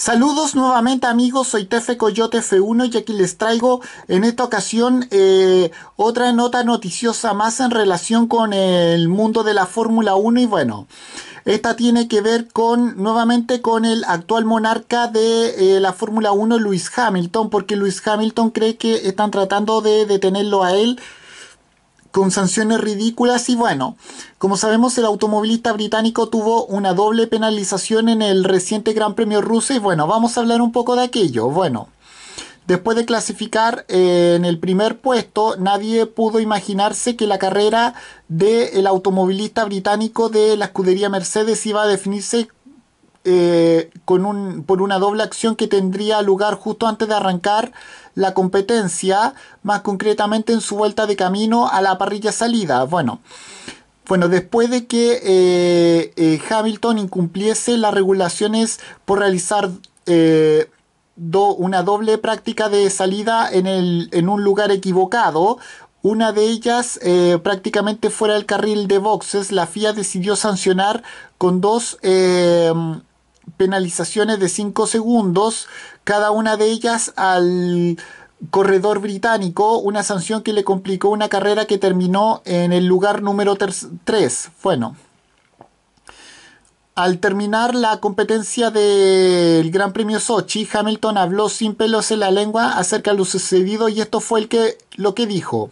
Saludos nuevamente amigos, soy Tefe Coyote F1 y aquí les traigo en esta ocasión eh, otra nota noticiosa más en relación con el mundo de la Fórmula 1 y bueno, esta tiene que ver con nuevamente con el actual monarca de eh, la Fórmula 1, Luis Hamilton, porque Luis Hamilton cree que están tratando de detenerlo a él con sanciones ridículas y bueno, como sabemos el automovilista británico tuvo una doble penalización en el reciente Gran Premio ruso y bueno, vamos a hablar un poco de aquello. Bueno, después de clasificar eh, en el primer puesto, nadie pudo imaginarse que la carrera del automovilista británico de la escudería Mercedes iba a definirse eh, con un, por una doble acción que tendría lugar justo antes de arrancar la competencia, más concretamente en su vuelta de camino a la parrilla salida. Bueno, bueno después de que eh, eh, Hamilton incumpliese las regulaciones por realizar una doble práctica de salida en, un lugar equivocado, una de ellas, prácticamente fuera del carril de boxes, la FIA decidió sancionar con dos, penalizaciones de 5 segundos, cada una de ellas al corredor británico, una sanción que le complicó una carrera que terminó en el lugar número 3. Bueno, al terminar la competencia del Gran Premio Sochi, Hamilton habló sin pelos en la lengua acerca de lo sucedido y esto fue el lo que dijo.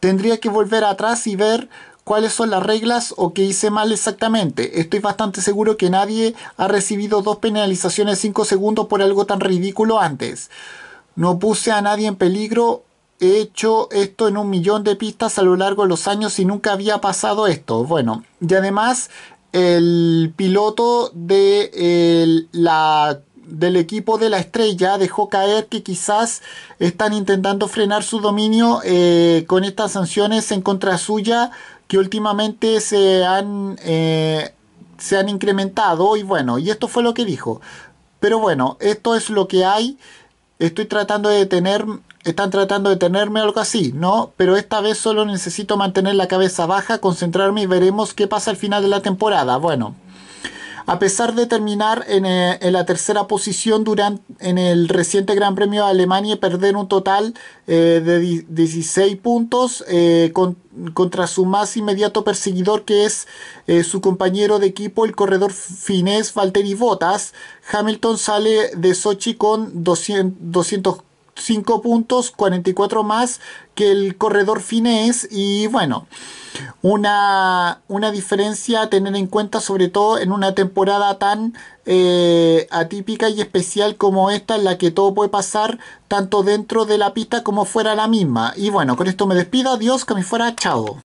Tendría que volver atrás y ver cuáles son las reglas o qué hice mal exactamente. Estoy bastante seguro que nadie ha recibido dos penalizaciones 5 segundos por algo tan ridículo antes. No puse a nadie en peligro. He hecho esto en un millón de pistas a lo largo de los años y nunca había pasado esto. Bueno, y además el piloto de, la, del equipo de la estrella dejó caer que quizás están intentando frenar su dominio eh, con estas sanciones en contra suya que últimamente se han, eh, se han incrementado y bueno, y esto fue lo que dijo. Pero bueno, esto es lo que hay. Estoy tratando de detener, están tratando de detenerme algo así, ¿no? Pero esta vez solo necesito mantener la cabeza baja, concentrarme y veremos qué pasa al final de la temporada. Bueno a pesar de terminar eh, en, la tercera posición durante, en el reciente Gran Premio de Alemania y perder un total eh, de 16 puntos eh, contra su más inmediato perseguidor que es su compañero de equipo, el corredor finés Valtteri Bottas, Hamilton sale de Sochi con 200, 200 5 puntos, 44 más que el corredor finés y bueno, una, una, diferencia a tener en cuenta sobre todo en una temporada tan eh, atípica y especial como esta en la que todo puede pasar tanto dentro de la pista como fuera la misma. Y bueno, con esto me despido, adiós, que me fuera, chao.